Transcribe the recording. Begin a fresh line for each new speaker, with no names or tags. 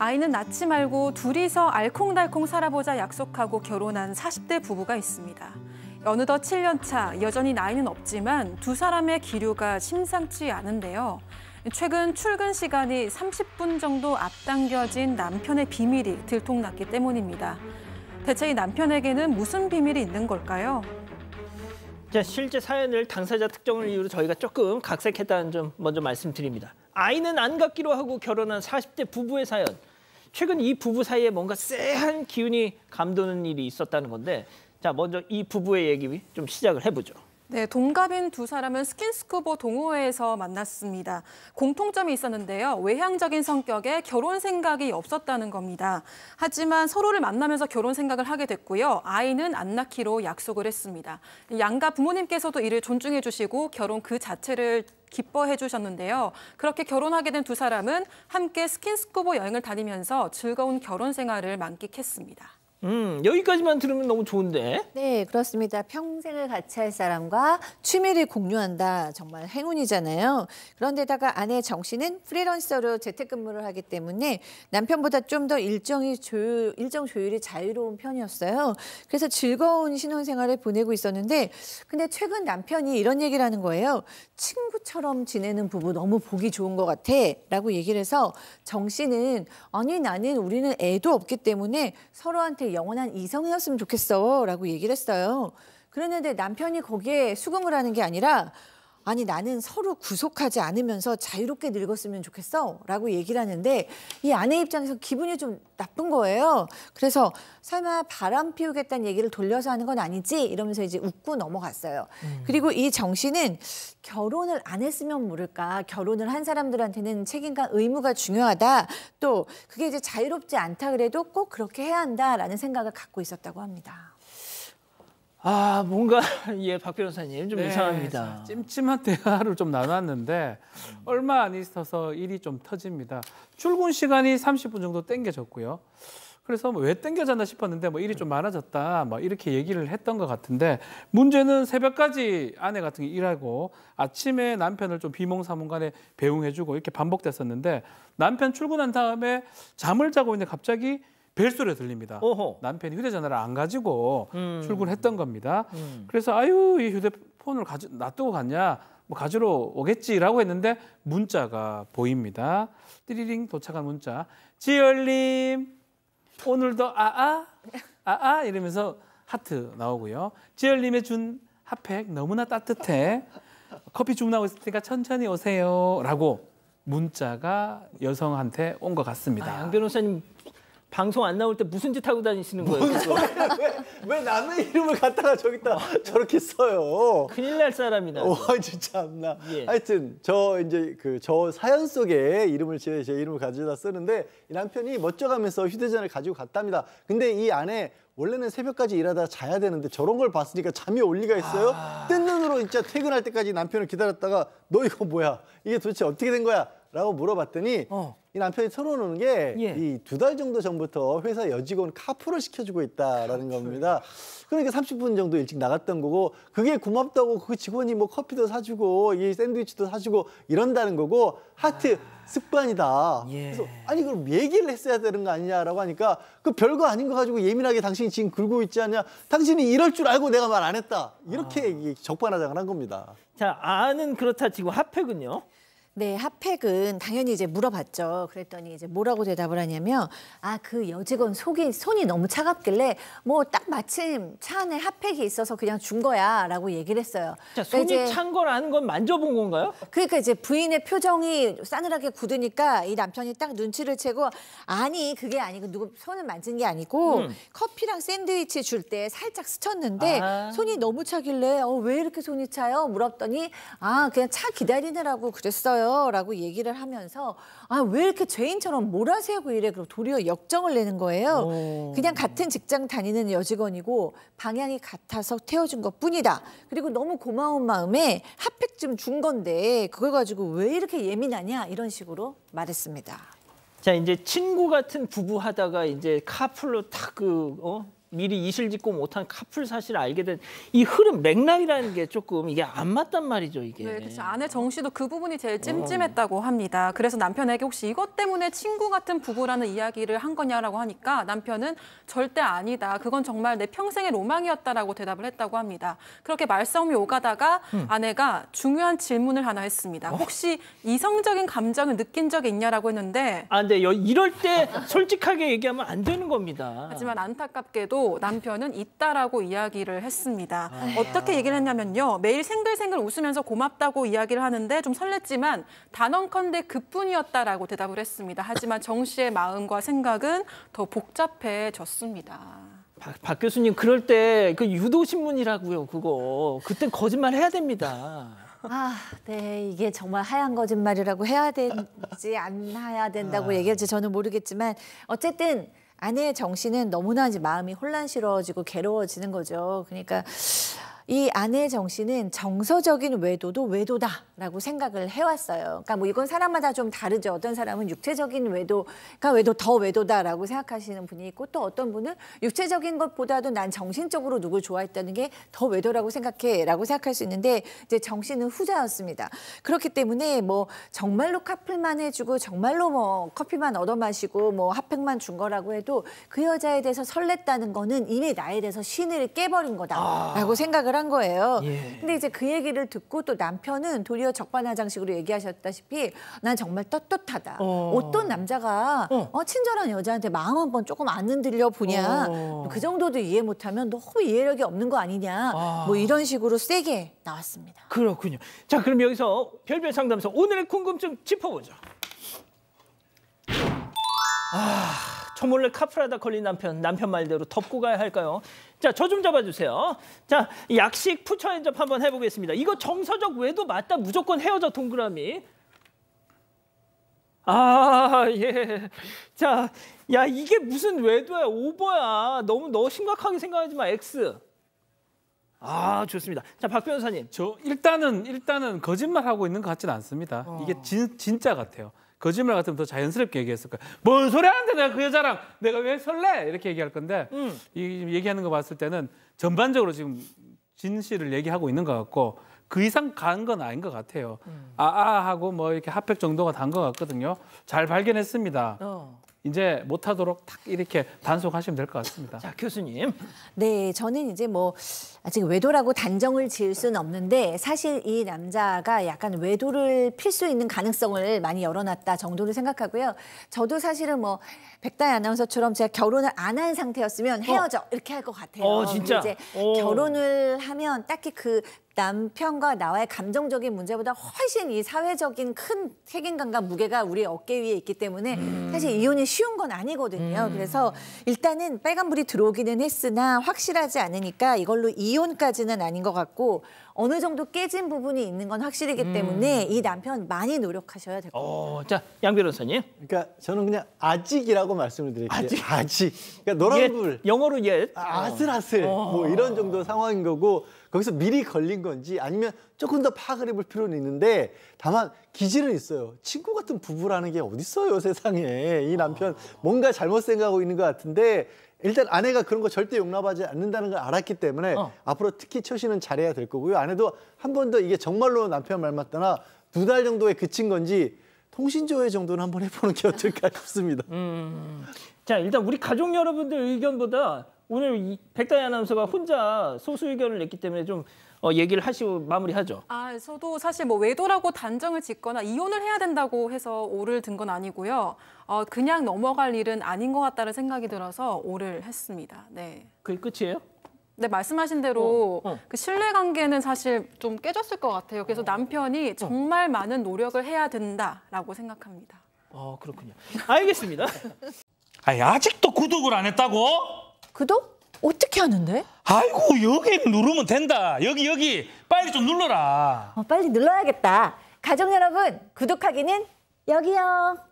아이는 낳지 말고 둘이서 알콩달콩 살아보자 약속하고 결혼한 40대 부부가 있습니다. 어느덧 7년 차, 여전히 나이는 없지만 두 사람의 기류가 심상치 않은데요. 최근 출근 시간이 30분 정도 앞당겨진 남편의 비밀이 들통났기 때문입니다. 대체 이 남편에게는 무슨 비밀이 있는 걸까요?
실제 사연을 당사자 특정을 이유로 저희가 조금 각색했다는 점 먼저 말씀드립니다. 아이는 안 갖기로 하고 결혼한 40대 부부의 사연. 최근 이 부부 사이에 뭔가 쎄한 기운이 감도는 일이 있었다는 건데 자 먼저 이 부부의 얘기 좀 시작을 해보죠.
네, 동갑인 두 사람은 스킨스쿠버 동호회에서 만났습니다. 공통점이 있었는데요. 외향적인 성격에 결혼 생각이 없었다는 겁니다. 하지만 서로를 만나면서 결혼 생각을 하게 됐고요. 아이는 안 낳기로 약속을 했습니다. 양가 부모님께서도 이를 존중해 주시고 결혼 그 자체를 기뻐해 주셨는데요. 그렇게 결혼하게 된 두 사람은 함께 스킨스쿠버 여행을 다니면서 즐거운 결혼 생활을 만끽했습니다.
음, 여기까지만 들으면 너무 좋은데. 네, 그렇습니다. 평생을 같이 할 사람과 취미를 공유한다. 정말 행운이잖아요. 그런데다가 아내 정 씨는 프리랜서로 재택근무를 하기 때문에 남편보다 좀 더 일정이 조율, 일정 조율이 자유로운 편이었어요. 그래서 즐거운 신혼생활을 보내고 있었는데 근데 최근 남편이 이런 얘기를 하는 거예요. 친구처럼 지내는 부부 너무 보기 좋은 것 같아. 라고 얘기를 해서 정 씨는 아니 나는 우리는 애도 없기 때문에 서로한테 영원한 이성이었으면 좋겠어 라고 얘기를 했어요. 그랬는데 남편이 거기에 수긍을 하는 게 아니라 아니 나는 서로 구속하지 않으면서 자유롭게 늙었으면 좋겠어 라고 얘기를 하는데 이 아내 입장에서 기분이 좀 나쁜 거예요. 그래서 설마 바람 피우겠다는 얘기를 돌려서 하는 건 아니지 이러면서 이제 웃고 넘어갔어요. 음. 그리고 이정 씨는 결혼을 안 했으면 모를까 결혼을 한 사람들한테는 책임과 의무가 중요하다 또 그게 이제 자유롭지 않다 그래도 꼭 그렇게 해야 한다라는 생각을 갖고 있었다고 합니다.
아 뭔가 예 박 변호사님 좀 네, 이상합니다. 찜찜한
대화를 좀 나눴는데 얼마 안 있어서 일이 좀 터집니다. 출근 시간이 30분 정도 땡겨졌고요. 그래서 뭐왜 땡겨졌나 싶었는데 뭐 일이 좀 많아졌다 뭐 이렇게 얘기를 했던 것 같은데 문제는 새벽까지 아내 같은 게 일하고 아침에 남편을 좀 비몽사몽간에 배웅해주고 이렇게 반복됐었는데 남편 출근한 다음에 잠을 자고 있는데 갑자기 벨소리가 들립니다. 어허. 남편이 휴대전화를 안 가지고 음. 출근했던 겁니다. 음. 그래서 아유 이 휴대폰을 가지, 놔두고 갔냐 뭐 가지러 오겠지라고 했는데 문자가 보입니다. 띠리링 도착한 문자 지열님 오늘도 아아 아아 아 이러면서 하트 나오고요. 지열님의 준 핫팩 너무나 따뜻해 커피 주문하고 있을 테니까 천천히 오세요라고 문자가 여성한테 온 것 같습니다.
아, 양 변호사님 방송 안 나올 때 무슨 짓 하고 다니시는 거예요? 왜,
왜
남의 이름을 갖다가 저기다 저렇게 써요? 큰일 날 사람이다. 와 진짜 나. 예. 하여튼 저 이제 그 저 사연 속에 이름을 제, 제 이름을 가져다 쓰는데 이 남편이 멋져가면서 휴대전화를 가지고 갔답니다. 근데 이 안에 원래는 새벽까지 일하다 자야 되는데 저런 걸 봤으니까 잠이 올 리가 있어요? 아... 뜬 눈으로 진짜 퇴근할 때까지 남편을 기다렸다가 너 이거 뭐야? 이게 도대체 어떻게 된 거야? 라고 물어봤더니 어. 남편이 털어놓는 게 이 두달 예. 정도 전부터 회사 여직원 카풀을 시켜주고 있다라는 겁니다. 그러니까 30분 정도 일찍 나갔던 거고 그게 고맙다고 그 직원이 뭐 커피도 사주고 이 샌드위치도 사주고 이런다는 거고 하트 아... 습관이다. 예. 그래서 아니 그럼 얘기를 했어야 되는 거 아니냐라고 하니까 그 별거 아닌 거 가지고 예민하게 당신이 지금 굴고 있지 않냐. 당신이 이럴 줄 알고 내가 말 안 했다. 이렇게 아... 적반하장을 한 겁니다. 자 아는
그렇다 치고 합폐군요
네, 핫팩은 당연히 이제 물어봤죠. 그랬더니 이제 뭐라고 대답을 하냐면 아, 그 여직원 속이 손이 너무 차갑길래 뭐 딱 마침 차 안에 핫팩이 있어서 그냥 준 거야라고 얘기를 했어요. 자, 그러니까 이제, 찬
거라는 건 만져본
건가요? 그러니까 이제 부인의 표정이 싸늘하게 굳으니까 이 남편이 딱 눈치를 채고 아니, 그게 아니고 누구 손을 만진 게 아니고 음. 커피랑 샌드위치 줄 때 살짝 스쳤는데 아. 손이 너무 차길래 어, 왜 이렇게 손이 차요? 물었더니 아, 그냥 차 기다리느라고 그랬어요. 했요라고 얘기를 하면서 아 왜 이렇게 죄인처럼 몰아세우고 이래 그럼 도리어 역정을 내는 거예요. 오. 그냥 같은 직장 다니는 여직원이고 방향이 같아서 태워준 것뿐이다. 그리고 너무 고마운 마음에 핫팩 좀 준 건데 그걸 가지고 왜 이렇게 예민하냐 이런 식으로 말했습니다.
자 이제 친구 같은 부부 하다가 이제 카풀로 탁 그 어? 미리 이실 짓고 못한 카풀 사실을 알게 된 이 흐름 맥락이라는 게 조금 이게 안 맞단 말이죠 이게. 네,
그렇죠. 아내 정 씨도 그 부분이 제일 어. 찜찜했다고 합니다. 그래서 남편에게 혹시 이것 때문에 친구 같은 부부라는 이야기를 한 거냐라고 하니까 남편은 절대 아니다. 그건 정말 내 평생의 로망이었다라고 대답을 했다고 합니다. 그렇게 말싸움이 오가다가 음. 아내가 중요한 질문을 하나 했습니다. 어? 혹시 이성적인 감정을 느낀 적이 있냐라고 했는데.
아, 근데 이럴 때 솔직하게 얘기하면 안 되는 겁니다. 하지만
안타깝게도. 적도 남편은 있다라고 이야기를 했습니다. 아. 네. 어떻게 얘기를 했냐면요. 매일 생글생글 웃으면서 고맙다고 이야기를 하는데 좀 설렜지만 단언컨대 그뿐이었다라고 대답을 했습니다. 하지만 정 씨의 마음과 생각은 더 복잡해졌습니다.
박, 박, 교수님 그럴 때 그 유도 신문이라고요 그거 그때 거짓말 해야 됩니다.
아,
네 이게 정말 하얀 거짓말이라고 해야 되지안 해야 된다고 아... 얘기할지 저는 모르겠지만 어쨌든 아내의 정신은 너무나 마음이 혼란스러워지고 괴로워지는 거죠. 그러니까 이 아내의 정씨는 정서적인 외도도 외도다라고 생각을 해왔어요. 그러니까 뭐 이건 사람마다 좀 다르죠. 어떤 사람은 육체적인 외도가 외도 더 외도다라고 생각하시는 분이 있고 또 어떤 분은 육체적인 것보다도 난 정신적으로 누굴 좋아했다는 게 더 외도라고 생각해라고 생각할 수 있는데 이제 정씨는 후자였습니다. 그렇기 때문에 뭐 정말로 카풀만 해주고 정말로 뭐 커피만 얻어 마시고 뭐 핫팩만 준 거라고 해도 그 여자에 대해서 설렜다는 거는 이미 나에 대해서 신을 깨버린 거다라고 아... 생각을. 한 거예요. 예. 근데 이제 그 얘기를 듣고 또 남편은 도리어 적반하장식으로 얘기하셨다시피 난 정말 떳떳하다. 어. 떤 남자가 어. 어. 친절한 여자한테 마음 한 번 조금 안 흔들려 보냐. 어. 그 정도도 이해 못하면 너무 이해력이 없는 거 아니냐. 아. 뭐 이런 식으로 세게 나왔습니다.
그렇군요. 자 그럼 여기서 별별 상담소 오늘의 궁금증 짚어보죠. 아. 저 몰래 카프라다 걸린 남편, 남편 말대로 덮고 가야 할까요? 자, 저 좀 잡아주세요. 자, 약식 푸처 엔접 한번 해보겠습니다. 이거 정서적 외도 맞다 무조건 헤어져 동그라미. 아, 예. 자, 야, 이게 무슨 외도야, 오버야. 너무 너 심각하게 생각하지 마, X. 아 좋습니다. 자 박 변호사님. 저 일단은 일단은 거짓말
하고 있는 것 같지는 않습니다. 어. 이게 진, 진짜 같아요. 거짓말 같으면 더 자연스럽게 얘기했을 거야. 뭔 소리 하는데 내가 그 여자랑 내가 왜 설레? 이렇게 얘기할 건데 음. 이 얘기하는 거 봤을 때는 전반적으로 지금 진실을 얘기하고 있는 것 같고 그 이상 간 건 아닌 것 같아요. 음. 아아 아 하고 뭐 이렇게 핫팩 정도가 단 것 같거든요. 잘 발견했습니다. 어.
이제 못하도록 탁 이렇게 단속하시면 될 것 같습니다. 자 교수님. 네, 저는 이제 뭐 아직 외도라고 단정을 지을 수는 없는데 사실 이 남자가 약간 외도를 필 수 있는 가능성을 많이 열어놨다 정도를 생각하고요. 저도 사실은 뭐 백다희 아나운서처럼 제가 결혼을 안 한 상태였으면 헤어져 어. 이렇게 할 것 같아요. 어, 진짜. 이제 오. 결혼을 하면 딱히 그 남편과 나와의 감정적인 문제보다 훨씬 이 사회적인 큰 책임감과 무게가 우리 어깨 위에 있기 때문에 음. 사실 이혼이 쉬운 건 아니거든요. 음. 그래서 일단은 빨간불이 들어오기는 했으나 확실하지 않으니까 이걸로 이혼까지는 아닌 것 같고 어느 정도 깨진 부분이 있는 건 확실이기 음. 때문에 이 남편 많이 노력하셔야 될 겁니다. 어,
자, 양 변호사님. 그러니까 저는 그냥
아직이라고 말씀을 드릴게요. 아직. 아직. 그러니까 노란불. 영어로 옛. 아, 아슬아슬. 어. 어. 뭐 이런 정도 상황인 거고 거기서 미리 걸린 건지 아니면 조금 더 파악을 해볼 필요는 있는데 다만 기질은 있어요. 친구 같은 부부라는 게 어딨어요 세상에. 이 남편 아. 뭔가 잘못 생각하고 있는 것 같은데 일단 아내가 그런 거 절대 용납하지 않는다는 걸 알았기 때문에 어. 앞으로 특히 처신은 잘해야 될 거고요. 아내도 한 번 더 이게 정말로 남편 말 맞다나 두 달 정도에 그친 건지 통신조회 정도는 한번 해보는 게 어떨까 싶습니다.
음. 자 일단 우리 가족 여러분들 의견보다 오늘 백다이 아나운서가 혼자 소수 의견을 냈기 때문에 좀 어, 얘기를 하시고 마무리하죠.
아, 저도 사실 뭐 외도라고 단정을 짓거나 이혼을 해야 된다고 해서 오를 든 건 아니고요. 어, 그냥 넘어갈 일은 아닌 것 같다는 생각이 들어서 오를 했습니다. 네. 그게 끝이에요? 네, 말씀하신 대로 어, 어. 그 신뢰 관계는 사실 좀 깨졌을 것 같아요. 그래서 어. 남편이 어. 정말 많은 노력을 해야 된다라고 생각합니다.
어, 그렇군요. 알겠습니다.
아 아직도 구독을 안 했다고? 구독? 어떻게 하는데? 아이고 여기 누르면 된다. 여기 여기 빨리 좀 눌러라.
어, 빨리 눌러야겠다. 가족 여러분 구독하기는 여기요.